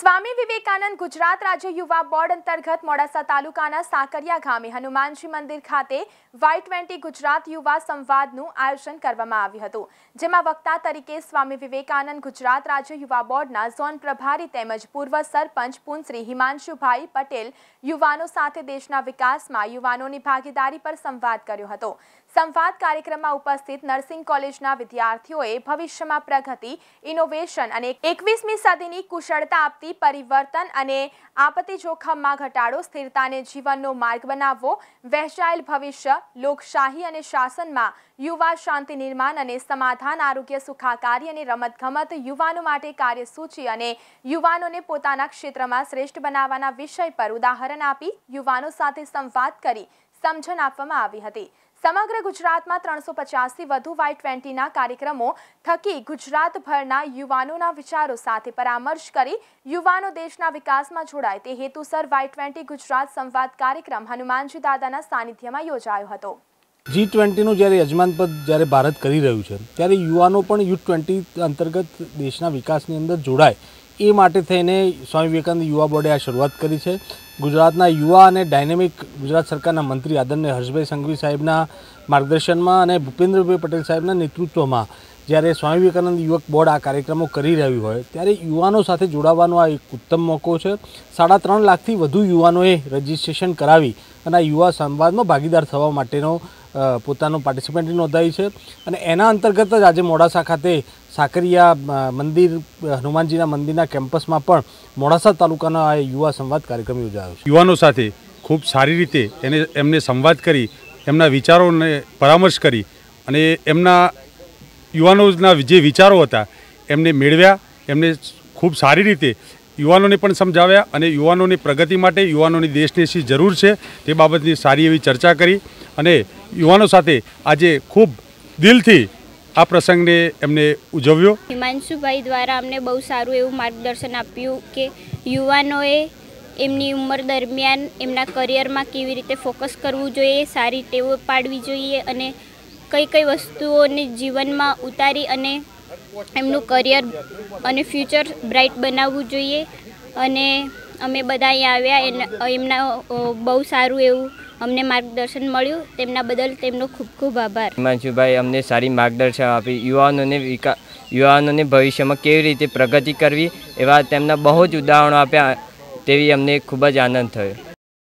સ્વામી વિવેકાનંદ ગુજરાત રાજ્ય યુવા બોર્ડ અંતર્ગત મોડાસા તાલુકાના સાકરિયા ગામે હનુમાનજી મંદિર ખાતે વાય ટ્વેન્ટી ગુજરાત યુવા સંવાદનું આયોજન કરવામાં આવ્યું હતું જેમાં વક્તા તરીકે સ્વામી વિવેકાનંદ ગુજરાત રાજ્ય યુવા બોર્ડના ઝોન પ્રભારી તેમજ પૂર્વ સરપંચ પુંસરી હિમાંશુભાઈ પટેલ યુવાનો સાથે દેશના વિકાસમાં યુવાનોની ભાગીદારી પર સંવાદ કર્યો હતો સંવાદ કાર્યક્રમમાં ઉપસ્થિત નર્સિંગ કોલેજના વિદ્યાર્થીઓએ ભવિષ્યમાં પ્રગતિ ઇનોવેશન અને એકવીસમી સદીની કુશળતા આપતી ઝડપી પરિવર્તન અને આપત્તિ જોખમમાં ઘટાડો સ્થિરતાને જીવનનો માર્ગ બનાવવો વહેંચાયેલ ભવિષ્ય લોકશાહી અને શાસનમાં યુવા શાંતિ નિર્માણ અને સમાધાન આરોગ્ય સુખાકારી અને રમતગમત યુવાનો માટે કાર્યસૂચિ અને યુવાનોને પોતાના ક્ષેત્રમાં શ્રેષ્ઠ બનાવવાના વિષય પર ઉદાહરણ આપી યુવાનો સાથે સંવાદ કરી સમજણ આપવામાં આવી હતી સમગ્ર ગુજરાતમાં ત્રણસો પચાસથી વધુ વાય ટ્વેન્ટીના કાર્યક્રમો થકી ગુજરાતભરના યુવાનોના વિચારો સાથે પરામર્શ કરી યુવાનો દેશના વિકાસમાં જોડાય તે હેતુસર વાય ટ્વેન્ટી ગુજરાત સંવાદ કાર્યક્રમ હનુમાનજી દાદાના સાનિધ્યમાં યોજાયો હતો જી ટ્વેન્ટીનું જ્યારે યજમાનપદ જ્યારે ભારત કરી રહ્યું છે ત્યારે યુવાનો પણ યુ ટ્વેન્ટી અંતર્ગત દેશના વિકાસની અંદર જોડાય એ માટે થઈને સ્વામી વિવેકાનંદ યુવા બોર્ડે આ શરૂઆત કરી છે ગુજરાતના યુવા અને ડાયનેમિક ગુજરાત સરકારના મંત્રી આદરણીય હર્ષભાઈ સંઘવી સાહેબના માર્ગદર્શનમાં અને ભૂપેન્દ્રભાઈ પટેલ સાહેબના નેતૃત્વમાં જ્યારે સ્વામી વિવેકાનંદ યુવક બોર્ડ આ કાર્યક્રમો કરી રહ્યું હોય ત્યારે યુવાનો સાથે જોડાવાનો આ એક ઉત્તમ મોકો છે સાડા ત્રણ લાખથી વધુ યુવાનોએ રજિસ્ટ્રેશન કરાવી અને આ યુવા સંવાદમાં ભાગીદાર થવા માટેનો પોતાનું પાર્ટિસિપેન્ટ નોંધાયું છે અને એના અંતર્ગત જ આજે મોડાસા ખાતે સાકરિયા મંદિર હનુમાનજીના મંદિરના કેમ્પસમાં પણ મોડાસા તાલુકાનો આ યુવા સંવાદ કાર્યક્રમ યોજાયો છે યુવાનો સાથે ખૂબ સારી રીતે એને એમને સંવાદ કરી એમના વિચારોને પરામર્શ કરી અને એમના યુવાનોના જે વિચારો હતા એમને મેળવ્યા એમને ખૂબ સારી રીતે યુવાનોને પણ સમજાવ્યા અને યુવાનોની પ્રગતિ માટે યુવાનોની દેશની શી જરૂર છે તે બાબતની સારી એવી ચર્ચા કરી અને યુવાનો સાથે આજે ખૂબ દિલથી આ પ્રસંગને એમને ઉજવ્યો હિમાંશુભાઈ દ્વારા અમને બહુ સારું એવું માર્ગદર્શન આપ્યું કે યુવાનોએ એમની ઉંમર દરમિયાન એમના કરિયરમાં કેવી રીતે ફોકસ કરવું જોઈએ સારી ટેવો પાડવી જોઈએ અને કઈ કઈ વસ્તુઓને જીવનમાં ઉતારી અને એમનું કરિયર અને ફ્યુચર બ્રાઇટ બનાવવું જોઈએ અને અમે બધા આવ્યા આવ્યા એમના બહુ સારું એવું અમને માર્ગદર્શન મળ્યું તેમના બદલ તેમનો ખૂબ ખૂબ આભાર હિમાંશુભાઈ અમને સારી માર્ગદર્શન આપી યુવાનોને વિકા યુવાનોને ભવિષ્યમાં કેવી રીતે પ્રગતિ કરવી એવા તેમના બહુ જ ઉદાહરણો આપ્યા તેવી અમને ખૂબ જ આનંદ થયો